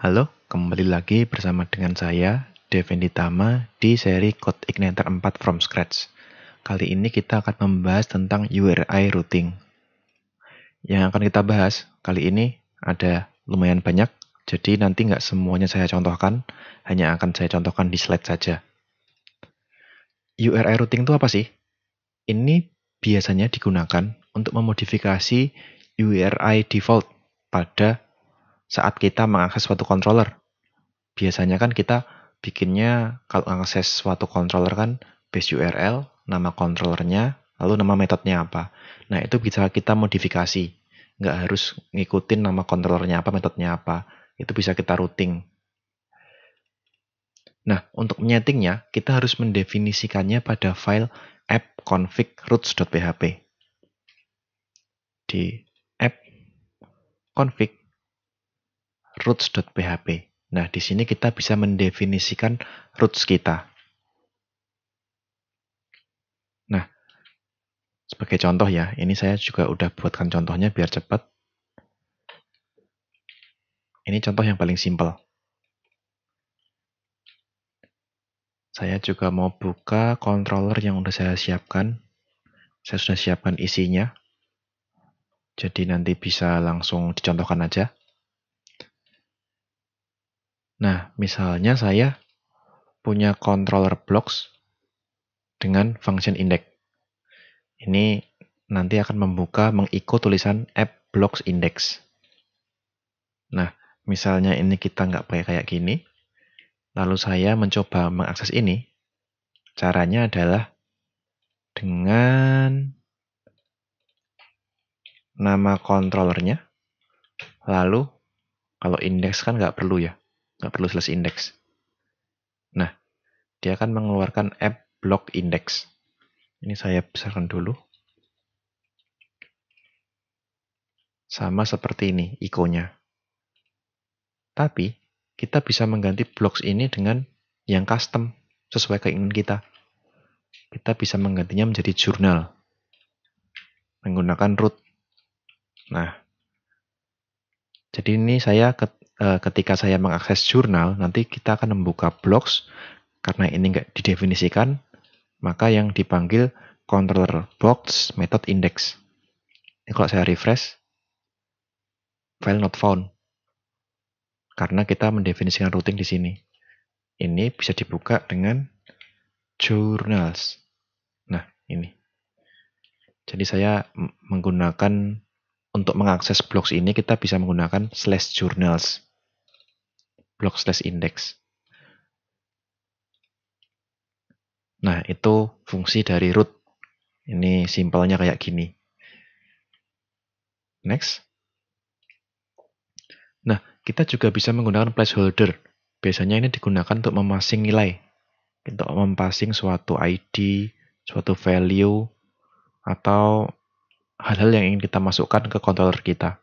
Halo, kembali lagi bersama dengan saya, Devendi Tama di seri Code Igniter 4 from Scratch. Kali ini kita akan membahas tentang URI routing. Yang akan kita bahas kali ini ada lumayan banyak, jadi nanti nggak semuanya saya contohkan, hanya akan saya contohkan di slide saja. URI routing itu apa sih? Ini biasanya digunakan untuk memodifikasi URI default pada saat kita mengakses suatu controller. Biasanya kan kita bikinnya kalau mengakses suatu controller kan base URL, nama controllernya, lalu nama metodenya apa. Nah itu bisa kita modifikasi. Nggak harus ngikutin nama controllernya apa, metodenya apa. Itu bisa kita routing. Nah, untuk menyetingnya, kita harus mendefinisikannya pada file app config roots.php. Di app config roots.php. Nah, di sini kita bisa mendefinisikan roots kita. Nah, sebagai contoh ya, ini saya juga udah buatkan contohnya biar cepat. Ini contoh yang paling simpel. Saya juga mau buka controller yang udah saya siapkan. Saya sudah siapkan isinya. Jadi nanti bisa langsung dicontohkan aja. Nah, misalnya saya punya controller blocks dengan function index. Ini nanti akan membuka mengiko tulisan app blocks index. Nah, misalnya ini kita nggak pakai kayak gini, lalu saya mencoba mengakses ini, caranya adalah dengan nama controllernya, lalu kalau index kan nggak perlu ya, nggak perlu slash index. Nah, dia akan mengeluarkan app block index. Ini saya besarkan dulu. Sama seperti ini ikonnya. Tapi kita bisa mengganti blocks ini dengan yang custom sesuai keinginan kita. Kita bisa menggantinya menjadi jurnal menggunakan root. Nah, jadi ini saya ke Eh, ketika saya mengakses jurnal, nanti kita akan membuka blocks karena ini nggak didefinisikan, maka yang dipanggil controller box method index. Ini kalau saya refresh, file not found. Karena kita mendefinisikan routing di sini. Ini bisa dibuka dengan journals. Nah, ini. Jadi saya menggunakan untuk mengakses blocks ini kita bisa menggunakan slash journals blok slash index. Nah, itu fungsi dari root. Ini simpelnya kayak gini. Next. Nah, kita juga bisa menggunakan placeholder. Biasanya ini digunakan untuk memasing nilai. Untuk memasing suatu ID, suatu value, atau hal-hal yang ingin kita masukkan ke controller kita.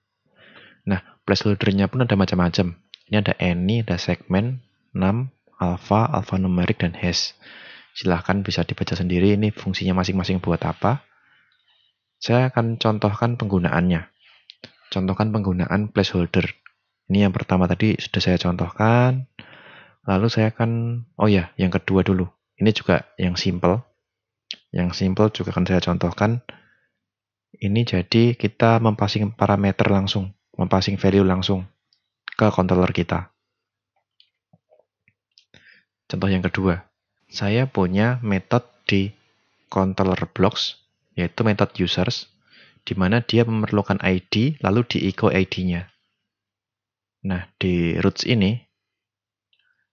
Nah, placeholder-nya pun ada macam-macam. Ini ada any, ada segmen, num, alpha, alpha numerik dan hash. Silahkan bisa dibaca sendiri ini fungsinya masing-masing buat apa. Saya akan contohkan penggunaannya. Contohkan penggunaan placeholder. Ini yang pertama tadi sudah saya contohkan. Lalu saya akan, oh ya, yang kedua dulu. Ini juga yang simple. Yang simple juga akan saya contohkan. Ini jadi kita mempassing parameter langsung, mempassing value langsung ke controller kita. Contoh yang kedua, saya punya metode di controller blocks, yaitu metode users, di mana dia memerlukan ID, lalu di echo ID-nya. Nah, di roots ini,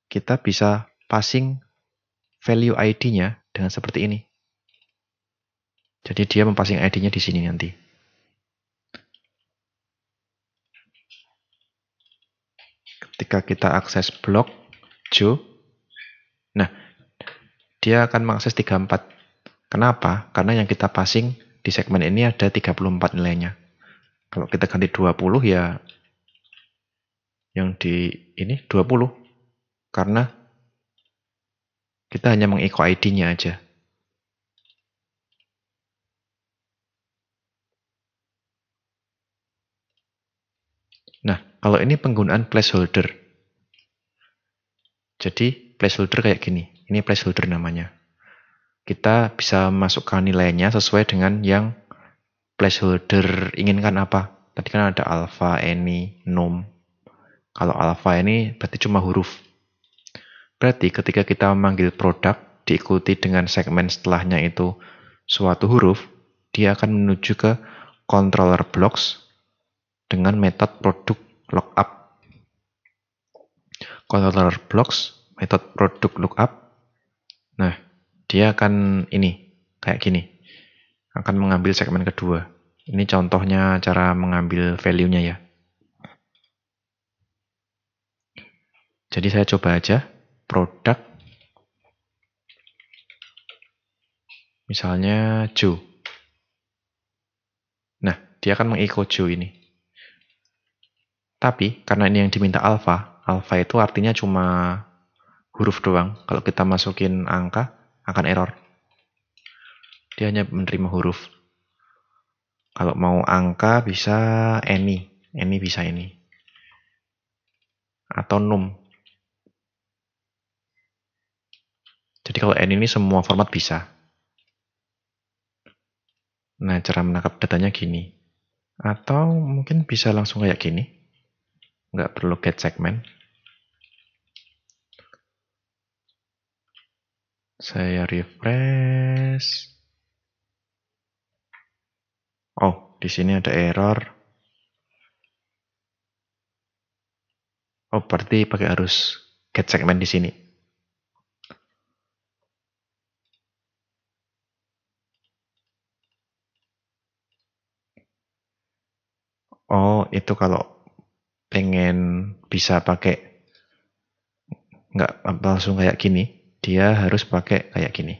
kita bisa passing value ID-nya dengan seperti ini. Jadi dia mempassing ID-nya di sini nanti. ketika kita akses blog jo, nah dia akan mengakses 34. Kenapa? Karena yang kita passing di segmen ini ada 34 nilainya. Kalau kita ganti 20 ya yang di ini 20. Karena kita hanya mengikuti ID-nya aja. Kalau ini penggunaan placeholder. Jadi placeholder kayak gini. Ini placeholder namanya. Kita bisa masukkan nilainya sesuai dengan yang placeholder inginkan apa. Tadi kan ada alpha, any, num. Kalau alpha ini berarti cuma huruf. Berarti ketika kita memanggil produk diikuti dengan segmen setelahnya itu suatu huruf, dia akan menuju ke controller blocks dengan metode produk lookup. Controller blocks method produk lookup. Nah, dia akan ini kayak gini. Akan mengambil segmen kedua. Ini contohnya cara mengambil value-nya ya. Jadi saya coba aja produk misalnya Joe. Nah, dia akan mengikut Joe ini. Tapi karena ini yang diminta alfa, alfa itu artinya cuma huruf doang. Kalau kita masukin angka, akan error. Dia hanya menerima huruf. Kalau mau angka bisa any, any bisa ini. Atau num. Jadi kalau any ini semua format bisa. Nah, cara menangkap datanya gini. Atau mungkin bisa langsung kayak gini nggak perlu get segment. Saya refresh. Oh, di sini ada error. Oh, berarti pakai harus get segment di sini. Oh, itu kalau pengen bisa pakai nggak langsung kayak gini, dia harus pakai kayak gini.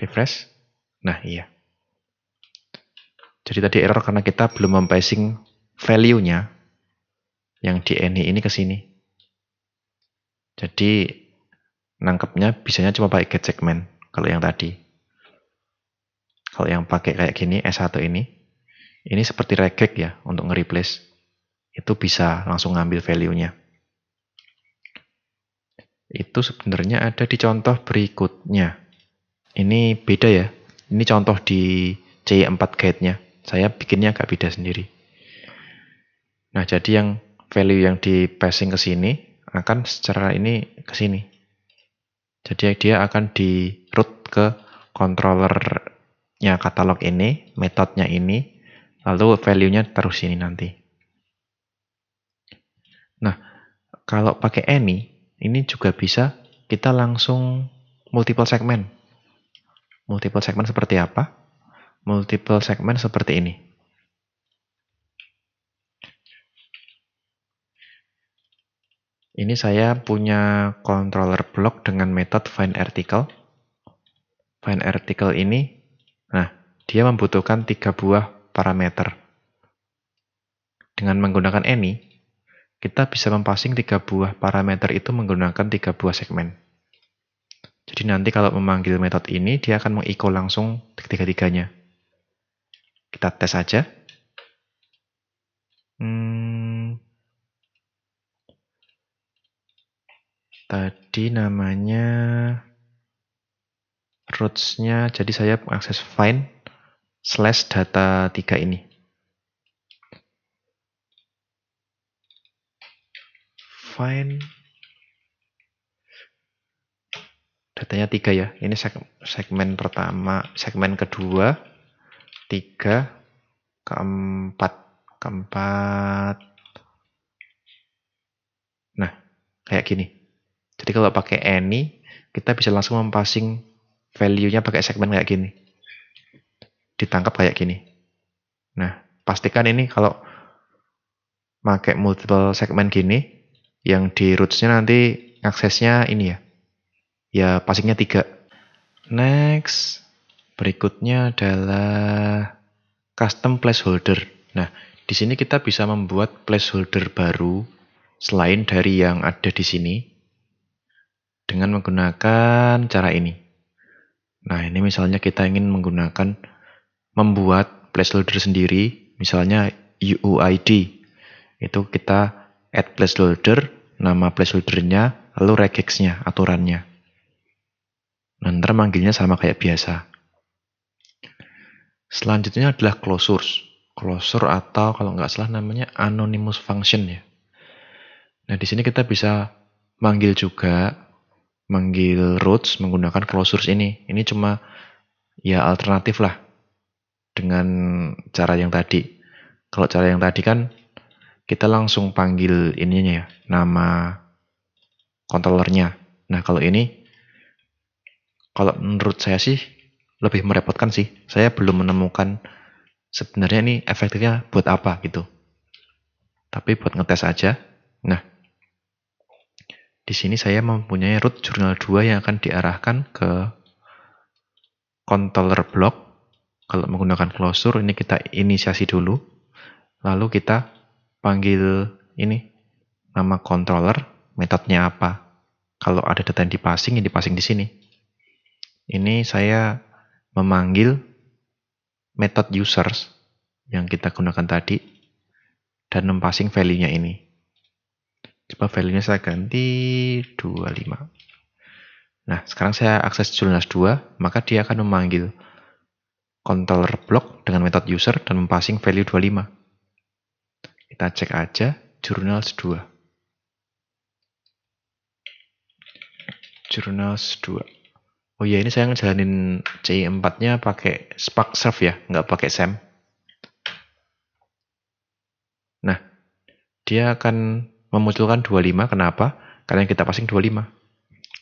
Refresh. Nah, iya. Jadi tadi error karena kita belum mempacing value-nya yang di ini ini ke sini. Jadi nangkepnya bisanya cuma pakai get segment kalau yang tadi. Kalau yang pakai kayak gini S1 ini ini seperti regek ya untuk nge-replace. Itu bisa langsung ngambil value-nya. Itu sebenarnya ada di contoh berikutnya. Ini beda ya. Ini contoh di C4 e guide-nya. Saya bikinnya agak beda sendiri. Nah, jadi yang value yang di passing ke sini akan secara ini ke sini. Jadi dia akan di root ke controller-nya katalog ini, metodenya ini, Lalu value-nya terus ini nanti. Nah, kalau pakai any, ini juga bisa kita langsung multiple segment. Multiple segment seperti apa? Multiple segment seperti ini. Ini saya punya controller block dengan metode find article. Find article ini, nah, dia membutuhkan tiga buah parameter. Dengan menggunakan any, kita bisa mempassing tiga buah parameter itu menggunakan tiga buah segmen. Jadi nanti kalau memanggil metode ini, dia akan mengiko langsung ketiga-tiganya. Kita tes saja. Hmm, tadi namanya roots jadi saya mengakses find slash data 3 ini. Find datanya 3 ya. Ini segmen pertama, segmen kedua, 3, keempat, keempat. Nah, kayak gini. Jadi kalau pakai any, kita bisa langsung mempassing value-nya pakai segmen kayak gini ditangkap kayak gini. Nah, pastikan ini kalau pakai multiple segmen gini, yang di rootsnya nanti aksesnya ini ya. Ya, passingnya 3. Next, berikutnya adalah custom placeholder. Nah, di sini kita bisa membuat placeholder baru selain dari yang ada di sini dengan menggunakan cara ini. Nah, ini misalnya kita ingin menggunakan membuat placeholder sendiri, misalnya UUID. Itu kita add placeholder, nama placeholdernya, lalu regexnya, aturannya. Nanti manggilnya sama kayak biasa. Selanjutnya adalah closures. closure atau kalau nggak salah namanya anonymous function ya. Nah, di sini kita bisa manggil juga manggil roots menggunakan closures ini. Ini cuma ya alternatif lah dengan cara yang tadi. Kalau cara yang tadi kan kita langsung panggil ininya ya, nama kontrolernya. Nah kalau ini, kalau menurut saya sih lebih merepotkan sih. Saya belum menemukan sebenarnya ini efektifnya buat apa gitu. Tapi buat ngetes aja. Nah, di sini saya mempunyai root jurnal 2 yang akan diarahkan ke controller block kalau menggunakan closure ini kita inisiasi dulu lalu kita panggil ini nama controller metodenya apa kalau ada data yang dipassing yang dipassing di sini ini saya memanggil method users yang kita gunakan tadi dan mempassing value-nya ini coba value-nya saya ganti 25 nah sekarang saya akses jurnal 2 maka dia akan memanggil controller block dengan metode user dan mempassing value 25. Kita cek aja journals 2. Journals 2. Oh ya ini saya ngejalanin CI4-nya pakai Spark Serve ya, nggak pakai SAM. Nah, dia akan memunculkan 25. Kenapa? Karena kita passing 25.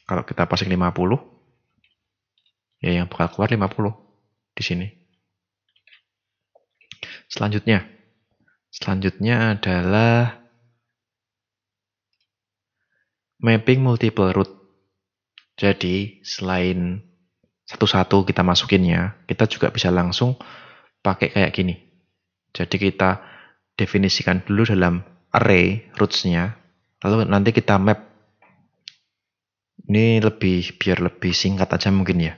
Kalau kita passing 50, ya yang bakal keluar 50 di sini. Selanjutnya, selanjutnya adalah mapping multiple root. Jadi selain satu-satu kita masukinnya, kita juga bisa langsung pakai kayak gini. Jadi kita definisikan dulu dalam array roots-nya, lalu nanti kita map. Ini lebih biar lebih singkat aja mungkin ya.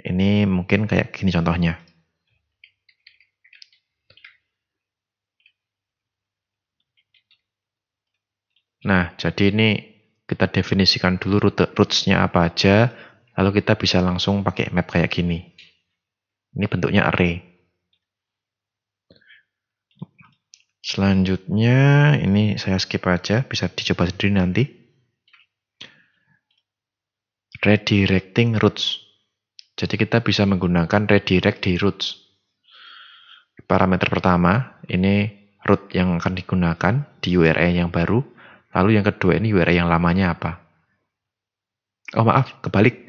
Ini mungkin kayak gini contohnya. Nah, jadi ini kita definisikan dulu rute roots-nya apa aja, lalu kita bisa langsung pakai map kayak gini. Ini bentuknya array. Selanjutnya, ini saya skip aja, bisa dicoba sendiri nanti. Redirecting roots. Jadi kita bisa menggunakan redirect di routes. Parameter pertama, ini root yang akan digunakan di URL yang baru. Lalu yang kedua ini URL yang lamanya apa. Oh maaf, kebalik.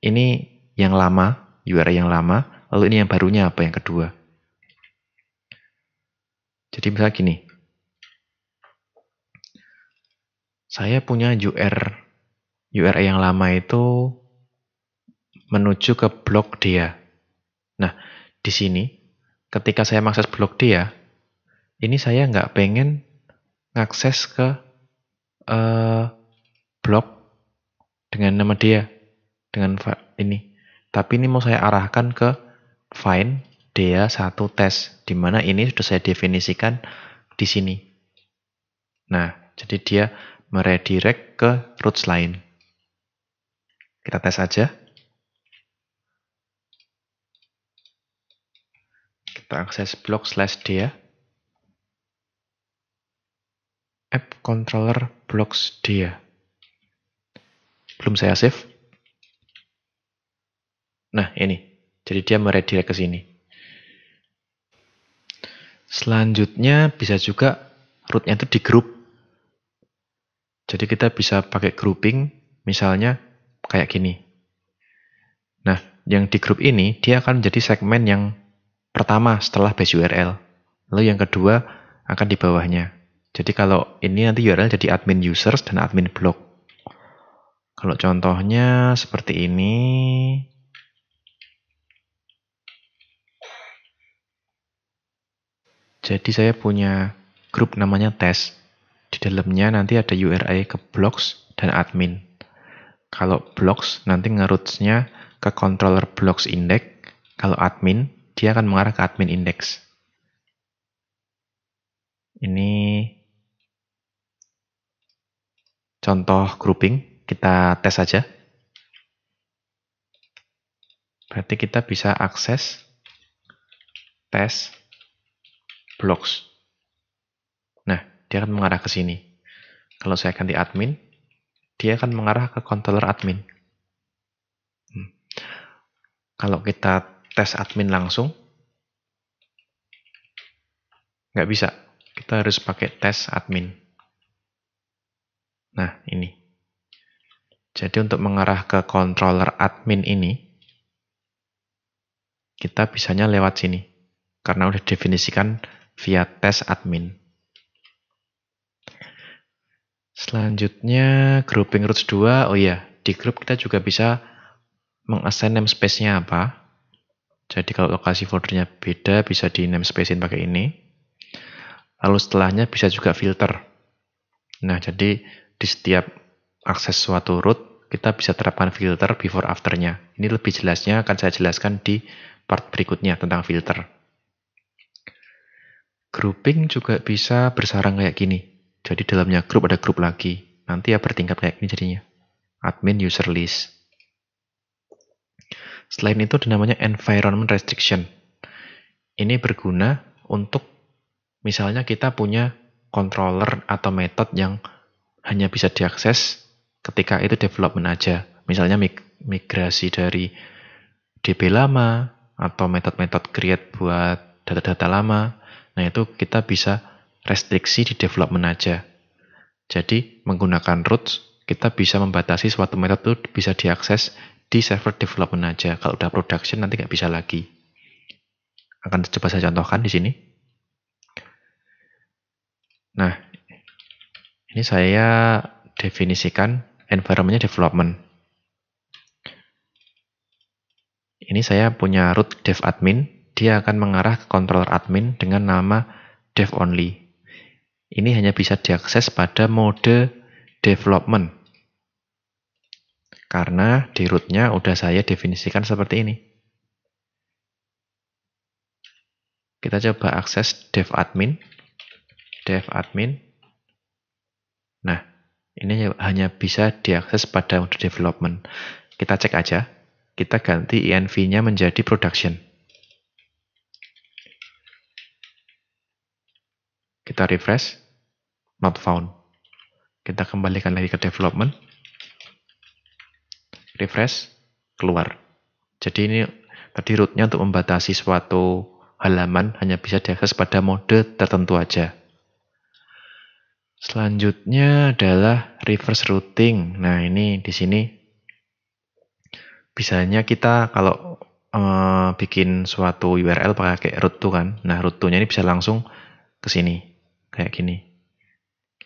Ini yang lama, URL yang lama. Lalu ini yang barunya apa yang kedua. Jadi misalnya gini. Saya punya UR, URL yang lama itu menuju ke blok dia. Nah, di sini ketika saya mengakses blok dia, ini saya nggak pengen ngakses ke uh, blok dengan nama dia, dengan ini. Tapi ini mau saya arahkan ke find dia satu tes, di mana ini sudah saya definisikan di sini. Nah, jadi dia meredirect ke roots lain. Kita tes aja. kita akses blok slash d app controller blocks dia Belum saya save. Nah, ini. Jadi dia meredirect ke sini. Selanjutnya bisa juga rootnya itu di group. Jadi kita bisa pakai grouping, misalnya kayak gini. Nah, yang di grup ini dia akan menjadi segmen yang pertama setelah base URL. Lalu yang kedua akan di bawahnya. Jadi kalau ini nanti URL jadi admin users dan admin blog. Kalau contohnya seperti ini. Jadi saya punya grup namanya test. Di dalamnya nanti ada URI ke blogs dan admin. Kalau blogs nanti ngerutsnya ke controller blogs index. Kalau admin dia akan mengarah ke admin index. Ini contoh grouping, kita tes saja. Berarti kita bisa akses tes blocks. Nah, dia akan mengarah ke sini. Kalau saya ganti admin, dia akan mengarah ke controller admin. Hmm. Kalau kita tes admin langsung? Nggak bisa. Kita harus pakai tes admin. Nah, ini. Jadi untuk mengarah ke controller admin ini, kita bisanya lewat sini. Karena udah definisikan via tes admin. Selanjutnya grouping roots 2, oh iya, di grup kita juga bisa mengassign namespace-nya apa. Jadi kalau lokasi foldernya beda bisa di namespacein pakai ini. Lalu setelahnya bisa juga filter. Nah, jadi di setiap akses suatu root kita bisa terapkan filter before afternya. Ini lebih jelasnya akan saya jelaskan di part berikutnya tentang filter. Grouping juga bisa bersarang kayak gini. Jadi dalamnya grup ada grup lagi. Nanti ya bertingkat kayak gini jadinya. Admin user list. Selain itu dinamanya environment restriction. Ini berguna untuk misalnya kita punya controller atau method yang hanya bisa diakses ketika itu development aja. Misalnya migrasi dari DB lama atau metode-metode create buat data-data lama. Nah, itu kita bisa restriksi di development aja. Jadi, menggunakan roots, kita bisa membatasi suatu metode itu bisa diakses di server development aja. Kalau udah production nanti nggak bisa lagi. Akan coba saya contohkan di sini. Nah, ini saya definisikan environmentnya development. Ini saya punya root dev admin, dia akan mengarah ke controller admin dengan nama dev only. Ini hanya bisa diakses pada mode development. Karena di rootnya udah saya definisikan seperti ini. Kita coba akses dev admin. Dev admin. Nah, ini ya hanya bisa diakses pada mode development. Kita cek aja. Kita ganti env-nya menjadi production. Kita refresh. Not found. Kita kembalikan lagi ke development refresh, keluar. Jadi ini tadi rootnya untuk membatasi suatu halaman hanya bisa diakses pada mode tertentu aja. Selanjutnya adalah reverse routing. Nah ini di sini bisanya kita kalau eh, bikin suatu URL pakai root tuh kan. Nah root nya ini bisa langsung ke sini kayak gini.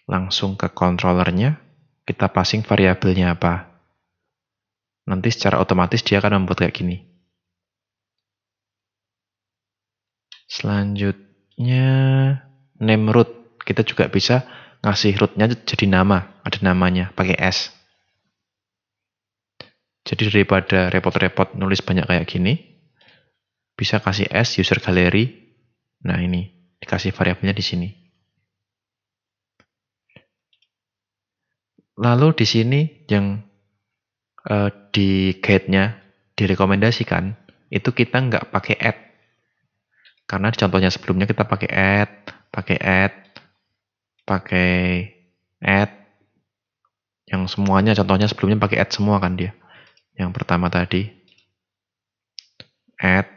Langsung ke controllernya kita passing variabelnya apa nanti secara otomatis dia akan membuat kayak gini. Selanjutnya name root. Kita juga bisa ngasih rootnya jadi nama, ada namanya, pakai S. Jadi daripada repot-repot nulis banyak kayak gini, bisa kasih S user gallery. Nah ini, dikasih variabelnya di sini. Lalu di sini yang uh, di guide-nya direkomendasikan itu kita nggak pakai add karena contohnya sebelumnya kita pakai add, pakai add, pakai add yang semuanya contohnya sebelumnya pakai add semua kan dia yang pertama tadi add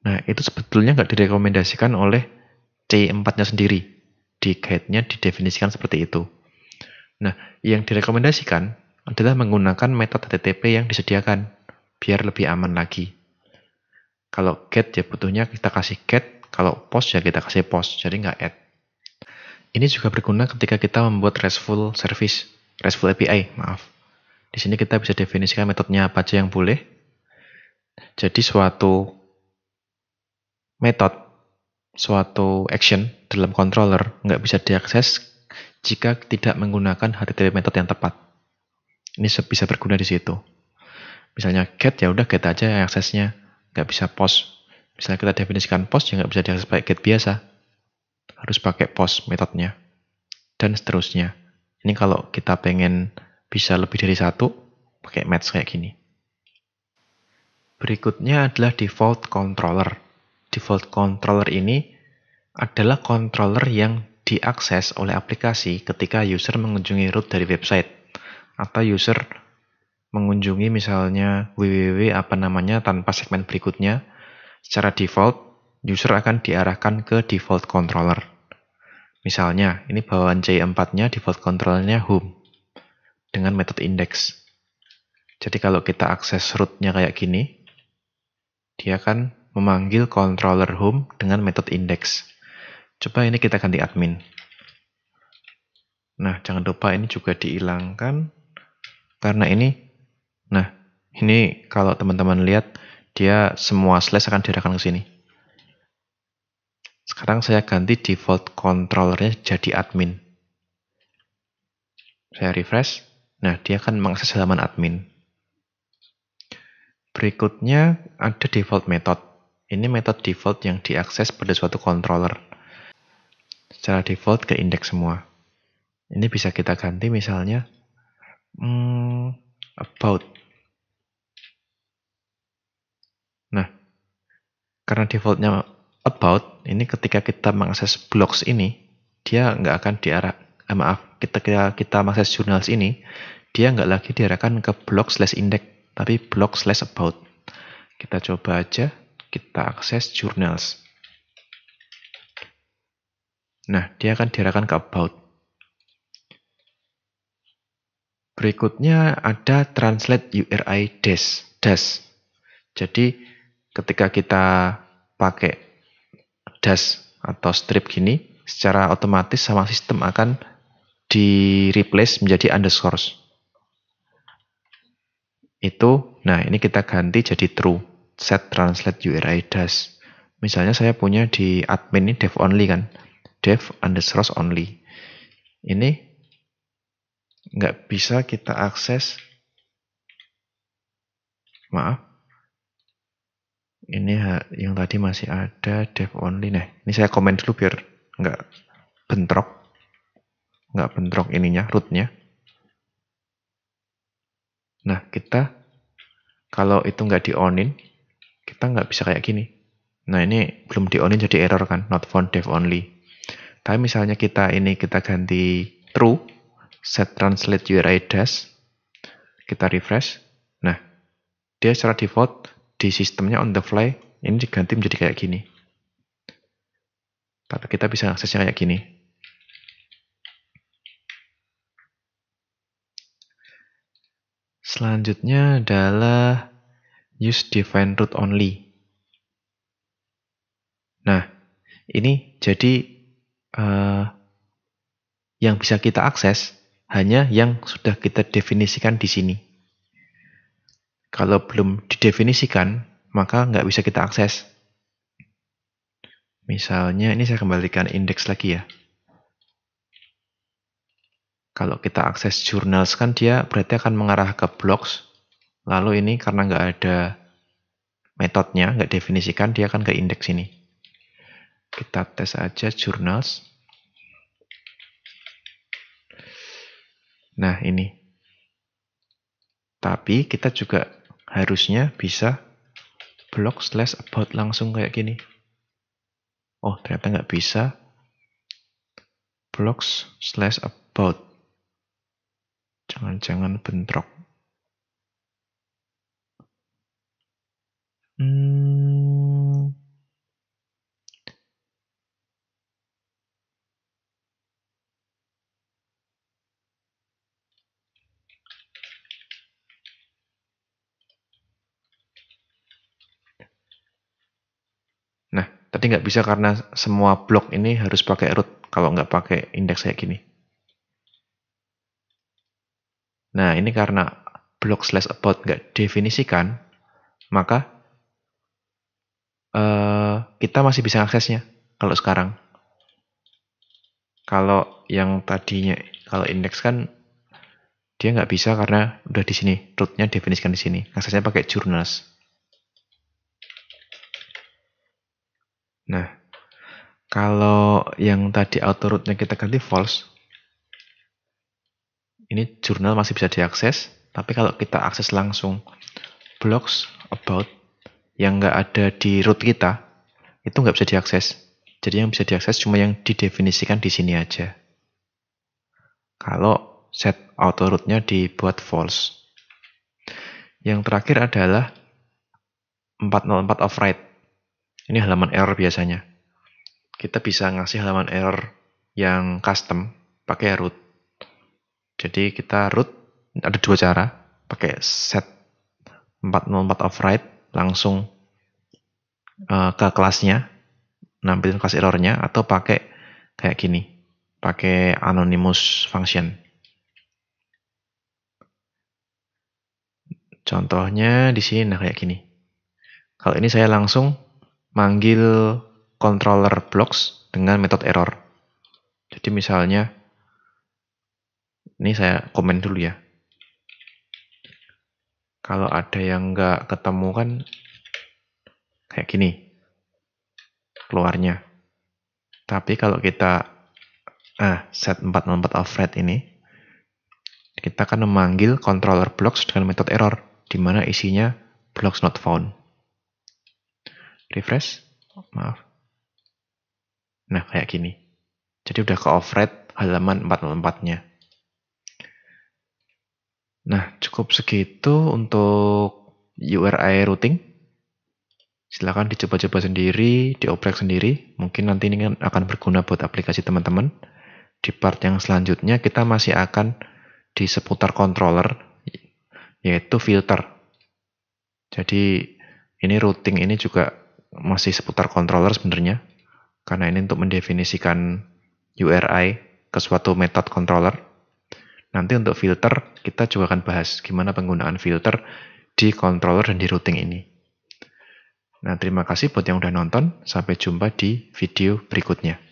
nah itu sebetulnya nggak direkomendasikan oleh C4 nya sendiri di guide-nya didefinisikan seperti itu nah yang direkomendasikan adalah menggunakan metode HTTP yang disediakan, biar lebih aman lagi. Kalau get ya butuhnya kita kasih get, kalau post ya kita kasih post, jadi nggak add. Ini juga berguna ketika kita membuat RESTful service, RESTful API, maaf. Di sini kita bisa definisikan metodenya apa aja yang boleh. Jadi suatu metode, suatu action dalam controller nggak bisa diakses jika tidak menggunakan HTTP metode yang tepat ini bisa berguna di situ. Misalnya get ya udah get aja yang aksesnya, nggak bisa post. Misalnya kita definisikan post ya nggak bisa diakses pakai get biasa, harus pakai post metodenya dan seterusnya. Ini kalau kita pengen bisa lebih dari satu, pakai match kayak gini. Berikutnya adalah default controller. Default controller ini adalah controller yang diakses oleh aplikasi ketika user mengunjungi root dari website apa user mengunjungi misalnya www apa namanya tanpa segmen berikutnya, secara default user akan diarahkan ke default controller. Misalnya, ini bawaan C4-nya default controllernya home dengan metode index. Jadi kalau kita akses rootnya kayak gini, dia akan memanggil controller home dengan metode index. Coba ini kita ganti admin. Nah, jangan lupa ini juga dihilangkan karena ini nah ini kalau teman-teman lihat dia semua slash akan diarahkan ke sini sekarang saya ganti default controllernya jadi admin saya refresh nah dia akan mengakses halaman admin berikutnya ada default method ini method default yang diakses pada suatu controller. Secara default ke index semua. Ini bisa kita ganti misalnya Hmm, about. Nah, karena defaultnya about, ini ketika kita mengakses blogs ini, dia nggak akan diarah, eh, maaf, ketika kita mengakses jurnals ini, dia nggak lagi diarahkan ke blog slash index, tapi blog slash about. Kita coba aja, kita akses journals. Nah, dia akan diarahkan ke about. Berikutnya ada translate URI dash. dash. Jadi ketika kita pakai dash atau strip gini, secara otomatis sama sistem akan di replace menjadi underscore. Itu, nah ini kita ganti jadi true. Set translate URI dash. Misalnya saya punya di admin ini dev only kan. Dev underscore only. Ini nggak bisa kita akses maaf ini yang tadi masih ada dev only nih ini saya komen dulu biar nggak bentrok nggak bentrok ininya rootnya nah kita kalau itu nggak di onin kita nggak bisa kayak gini nah ini belum di onin jadi error kan not found dev only tapi misalnya kita ini kita ganti true set translate URI dash, kita refresh. Nah, dia secara default di sistemnya on the fly ini diganti menjadi kayak gini. Tapi kita bisa aksesnya kayak gini. Selanjutnya adalah use define root only. Nah, ini jadi uh, yang bisa kita akses hanya yang sudah kita definisikan di sini. Kalau belum didefinisikan, maka nggak bisa kita akses. Misalnya, ini saya kembalikan indeks lagi ya. Kalau kita akses journals kan dia berarti akan mengarah ke blogs. Lalu ini karena nggak ada metodenya, nggak definisikan, dia akan ke indeks ini. Kita tes aja journals. Nah, ini. Tapi kita juga harusnya bisa blog slash about langsung kayak gini. Oh, ternyata nggak bisa. Blog slash about. Jangan-jangan bentrok. Hmm. Tapi nggak bisa karena semua blok ini harus pakai root kalau nggak pakai indeks kayak gini. Nah, ini karena blok slash about nggak definisikan, maka uh, kita masih bisa aksesnya kalau sekarang. Kalau yang tadinya, kalau indeks kan dia nggak bisa karena udah di sini, rootnya definisikan di sini. Aksesnya pakai journals. Nah, kalau yang tadi auto route-nya kita ganti false, ini jurnal masih bisa diakses, tapi kalau kita akses langsung blogs about yang nggak ada di root kita, itu nggak bisa diakses. Jadi yang bisa diakses cuma yang didefinisikan di sini aja. Kalau set auto route-nya dibuat false. Yang terakhir adalah 404 of override. Ini halaman error biasanya. Kita bisa ngasih halaman error yang custom pakai root. Jadi kita root ada dua cara, pakai set 404 override langsung uh, ke kelasnya, nampilin kelas errornya atau pakai kayak gini, pakai anonymous function. Contohnya di sini nah kayak gini. Kalau ini saya langsung manggil controller blocks dengan metode error. Jadi misalnya, ini saya komen dulu ya. Kalau ada yang nggak ketemu kan kayak gini keluarnya. Tapi kalau kita ah, set 404 alfred ini, kita akan memanggil controller blocks dengan metode error, di mana isinya blocks not found refresh oh. maaf nah kayak gini jadi udah ke offred halaman 44 nya nah cukup segitu untuk URI routing silahkan dicoba-coba sendiri dioprek sendiri mungkin nanti ini kan akan berguna buat aplikasi teman-teman di part yang selanjutnya kita masih akan di seputar controller yaitu filter. Jadi ini routing ini juga masih seputar controller sebenarnya karena ini untuk mendefinisikan URI ke suatu method controller. Nanti untuk filter kita juga akan bahas gimana penggunaan filter di controller dan di routing ini. Nah, terima kasih buat yang udah nonton. Sampai jumpa di video berikutnya.